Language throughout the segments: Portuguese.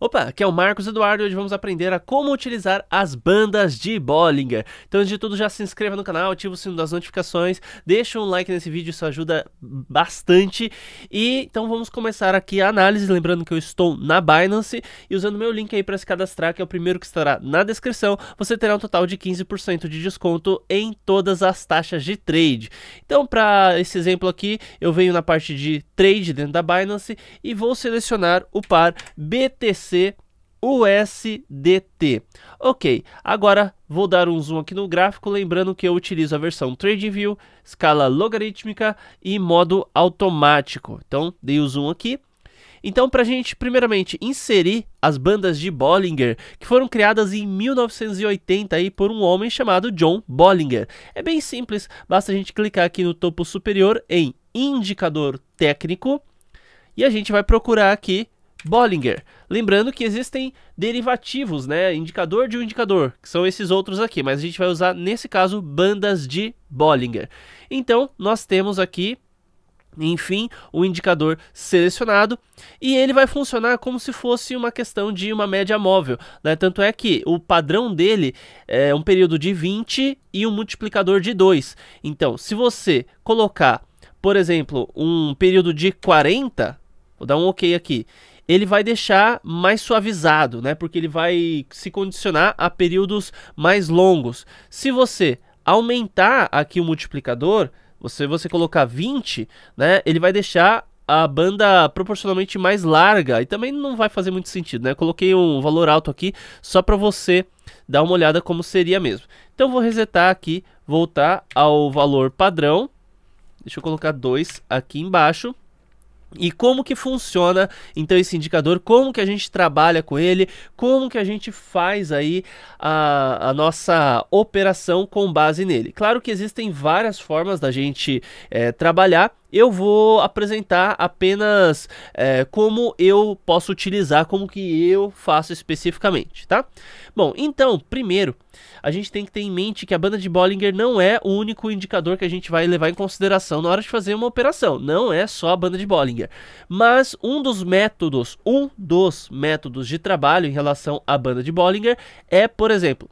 Opa, aqui é o Marcos Eduardo e hoje vamos aprender a como utilizar as bandas de Bollinger. Então, antes de tudo, já se inscreva no canal, ativa o sino das notificações, deixa um like nesse vídeo, isso ajuda bastante. E então vamos começar aqui a análise, lembrando que eu estou na Binance e usando meu link aí para se cadastrar, que é o primeiro que estará na descrição, você terá um total de 15% de desconto em todas as taxas de trade. Então, para esse exemplo aqui, eu venho na parte de trade dentro da Binance e vou selecionar o par BTC ser USDT. Ok, agora vou dar um zoom aqui no gráfico, lembrando que eu utilizo a versão TradeView, escala logarítmica e modo automático. Então, dei o um zoom aqui. Então, para a gente, primeiramente, inserir as bandas de Bollinger, que foram criadas em 1980 aí, por um homem chamado John Bollinger. É bem simples, basta a gente clicar aqui no topo superior em indicador técnico, e a gente vai procurar aqui Bollinger. Lembrando que existem derivativos, né? Indicador de um indicador, que são esses outros aqui, mas a gente vai usar, nesse caso, bandas de Bollinger. Então, nós temos aqui, enfim, o indicador selecionado e ele vai funcionar como se fosse uma questão de uma média móvel. Né? Tanto é que o padrão dele é um período de 20 e um multiplicador de 2. Então, se você colocar, por exemplo, um período de 40, vou dar um OK aqui, ele vai deixar mais suavizado, né? Porque ele vai se condicionar a períodos mais longos. Se você aumentar aqui o multiplicador, você você colocar 20, né? Ele vai deixar a banda proporcionalmente mais larga e também não vai fazer muito sentido, né? coloquei um valor alto aqui só para você dar uma olhada como seria mesmo. Então vou resetar aqui, voltar ao valor padrão. Deixa eu colocar 2 aqui embaixo. E como que funciona então esse indicador? Como que a gente trabalha com ele? Como que a gente faz aí a, a nossa operação com base nele? Claro que existem várias formas da gente é, trabalhar eu vou apresentar apenas é, como eu posso utilizar, como que eu faço especificamente, tá? Bom, então, primeiro, a gente tem que ter em mente que a banda de Bollinger não é o único indicador que a gente vai levar em consideração na hora de fazer uma operação. Não é só a banda de Bollinger. Mas um dos métodos, um dos métodos de trabalho em relação à banda de Bollinger é, por exemplo,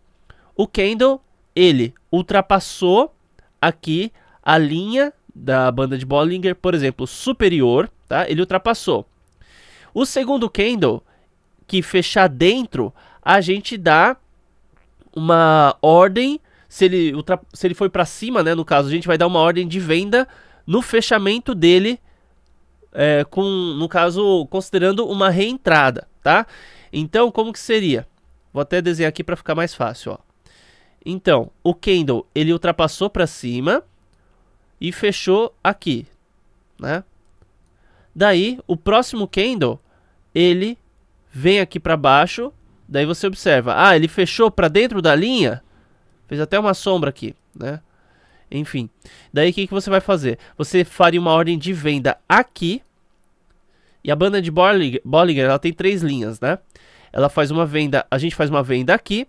o Candle ele ultrapassou aqui a linha da banda de Bollinger, por exemplo, superior, tá? Ele ultrapassou. O segundo candle, que fechar dentro, a gente dá uma ordem, se ele, ultra, se ele foi para cima, né, no caso, a gente vai dar uma ordem de venda no fechamento dele, é, com, no caso, considerando uma reentrada, tá? Então, como que seria? Vou até desenhar aqui para ficar mais fácil, ó. Então, o candle, ele ultrapassou para cima, e fechou aqui, né? Daí, o próximo candle, ele vem aqui para baixo, daí você observa, ah, ele fechou para dentro da linha, fez até uma sombra aqui, né? Enfim, daí o que, que você vai fazer? Você faria uma ordem de venda aqui, e a banda de Bollinger, ela tem três linhas, né? Ela faz uma venda, a gente faz uma venda aqui,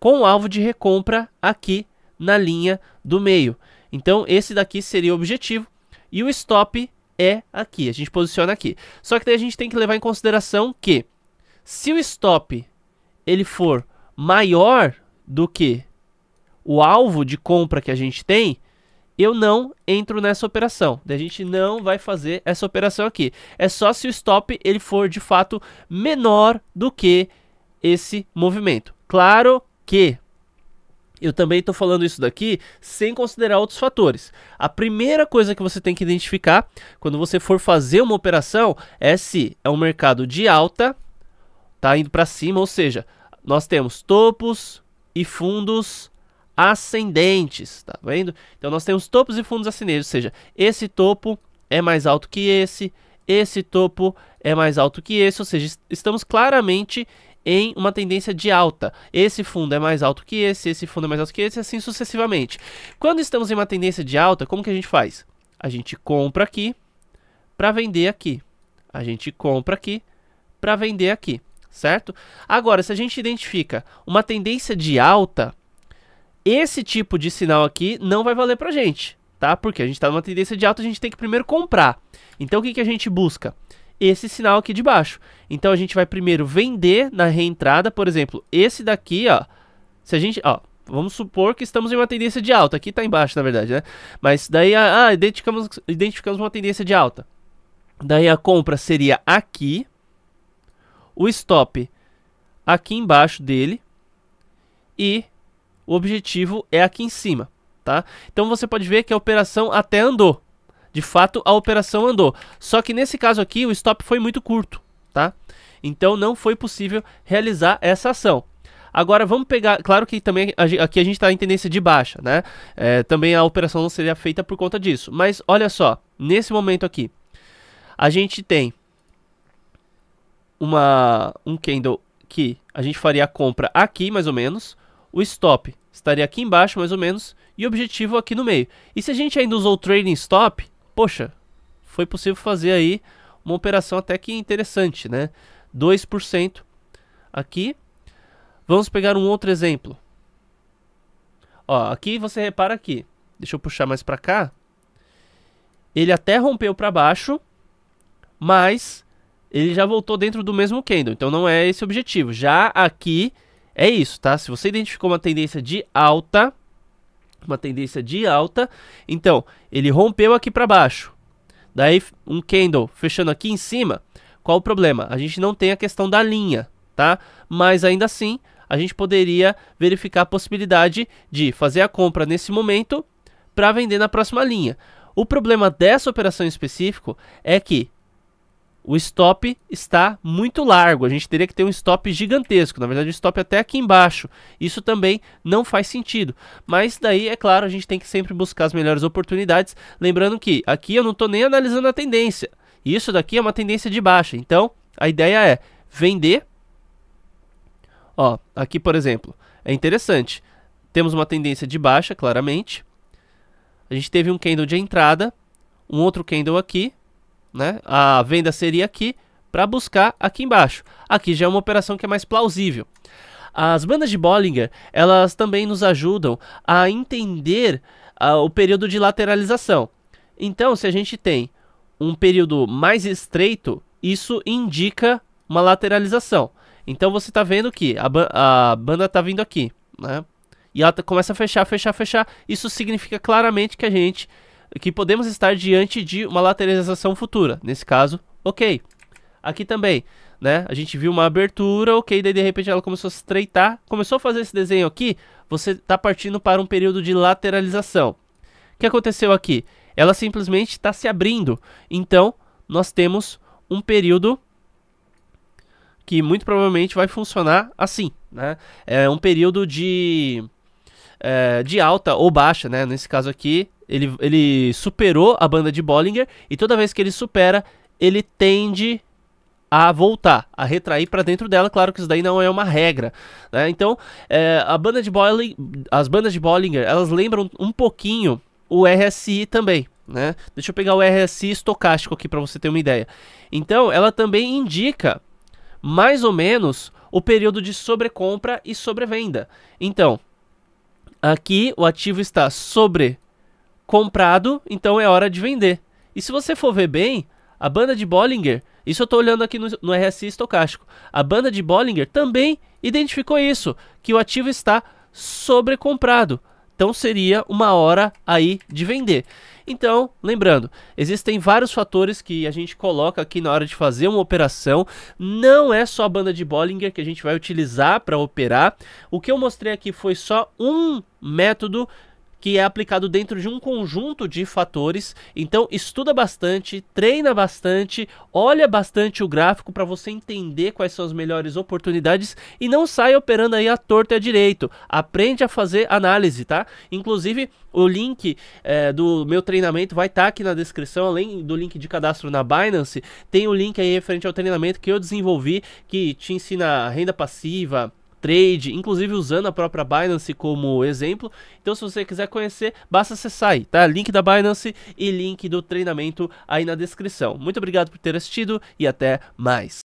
com alvo de recompra aqui na linha do meio. Então esse daqui seria o objetivo e o stop é aqui, a gente posiciona aqui. Só que daí a gente tem que levar em consideração que se o stop ele for maior do que o alvo de compra que a gente tem, eu não entro nessa operação. a gente não vai fazer essa operação aqui. É só se o stop ele for de fato menor do que esse movimento. Claro que eu também estou falando isso daqui sem considerar outros fatores. A primeira coisa que você tem que identificar quando você for fazer uma operação é se é um mercado de alta, tá indo para cima, ou seja, nós temos topos e fundos ascendentes, tá vendo? Então nós temos topos e fundos ascendentes, ou seja, esse topo é mais alto que esse, esse topo é mais alto que esse, ou seja, estamos claramente em uma tendência de alta. Esse fundo é mais alto que esse, esse fundo é mais alto que esse, assim sucessivamente. Quando estamos em uma tendência de alta, como que a gente faz? A gente compra aqui para vender aqui. A gente compra aqui para vender aqui, certo? Agora, se a gente identifica uma tendência de alta, esse tipo de sinal aqui não vai valer a gente, tá? Porque a gente está numa tendência de alta, a gente tem que primeiro comprar. Então, o que, que a gente busca? esse sinal aqui de baixo. Então a gente vai primeiro vender na reentrada, por exemplo, esse daqui, ó. Se a gente, ó, vamos supor que estamos em uma tendência de alta, aqui está embaixo na verdade, né? Mas daí, ah, identificamos, identificamos uma tendência de alta. Daí a compra seria aqui, o stop aqui embaixo dele e o objetivo é aqui em cima, tá? Então você pode ver que a operação até andou, de fato a operação andou. Só que nesse caso aqui o stop foi muito curto, tá? Então não foi possível realizar essa ação. Agora vamos pegar, claro que também aqui a gente está em tendência de baixa, né? É, também a operação não seria feita por conta disso. Mas olha só, nesse momento aqui, a gente tem uma um candle que a gente faria a compra aqui mais ou menos, o stop estaria aqui embaixo mais ou menos e o objetivo aqui no meio. E se a gente ainda usou o trading stop, poxa, foi possível fazer aí uma operação até que interessante, né? 2% aqui. Vamos pegar um outro exemplo. Ó, aqui você repara aqui. Deixa eu puxar mais para cá. Ele até rompeu para baixo, mas ele já voltou dentro do mesmo candle. Então não é esse o objetivo. Já aqui é isso, tá? Se você identificou uma tendência de alta, uma tendência de alta. Então, ele rompeu aqui para baixo. Daí um candle fechando aqui em cima. Qual o problema? A gente não tem a questão da linha, tá? Mas ainda assim, a gente poderia verificar a possibilidade de fazer a compra nesse momento para vender na próxima linha. O problema dessa operação específico é que o stop está muito largo. A gente teria que ter um stop gigantesco. Na verdade, um stop é até aqui embaixo. Isso também não faz sentido. Mas daí, é claro, a gente tem que sempre buscar as melhores oportunidades. Lembrando que aqui eu não estou nem analisando a tendência. Isso daqui é uma tendência de baixa. Então, a ideia é vender. Ó, aqui, por exemplo, é interessante. Temos uma tendência de baixa, claramente. A gente teve um candle de entrada, um outro candle aqui né? A venda seria aqui para buscar aqui embaixo. Aqui já é uma operação que é mais plausível. As bandas de Bollinger, elas também nos ajudam a entender uh, o período de lateralização. Então, se a gente tem um período mais estreito, isso indica uma lateralização. Então, você está vendo que a, ba a banda está vindo aqui, né? E ela começa a fechar, fechar, fechar. Isso significa claramente que a gente que podemos estar diante de uma lateralização futura. Nesse caso, ok. Aqui também, né? A gente viu uma abertura, ok, daí de repente ela começou a se estreitar. Começou a fazer esse desenho aqui, você está partindo para um período de lateralização. O que aconteceu aqui? Ela simplesmente está se abrindo. Então, nós temos um período que muito provavelmente vai funcionar assim, né? É um período de, é, de alta ou baixa, né? Nesse caso aqui, ele, ele superou a banda de Bollinger e toda vez que ele supera, ele tende a voltar, a retrair para dentro dela. Claro que isso daí não é uma regra. Né? Então, é, a banda de Bolling, as bandas de Bollinger, elas lembram um pouquinho o RSI também. Né? Deixa eu pegar o RSI estocástico aqui para você ter uma ideia. Então, ela também indica mais ou menos o período de sobrecompra e sobrevenda. Então, aqui o ativo está sobre comprado, então é hora de vender. E se você for ver bem, a banda de Bollinger, isso eu estou olhando aqui no, no RSI estocástico, a banda de Bollinger também identificou isso, que o ativo está sobrecomprado. Então seria uma hora aí de vender. Então, lembrando, existem vários fatores que a gente coloca aqui na hora de fazer uma operação. Não é só a banda de Bollinger que a gente vai utilizar para operar. O que eu mostrei aqui foi só um método que é aplicado dentro de um conjunto de fatores. Então, estuda bastante, treina bastante, olha bastante o gráfico para você entender quais são as melhores oportunidades e não saia operando aí à torta e à direito. Aprende a fazer análise, tá? Inclusive, o link é, do meu treinamento vai estar tá aqui na descrição, além do link de cadastro na Binance, tem o link aí referente ao treinamento que eu desenvolvi, que te ensina renda passiva trade, inclusive usando a própria Binance como exemplo. Então, se você quiser conhecer, basta acessar aí, tá? Link da Binance e link do treinamento aí na descrição. Muito obrigado por ter assistido e até mais.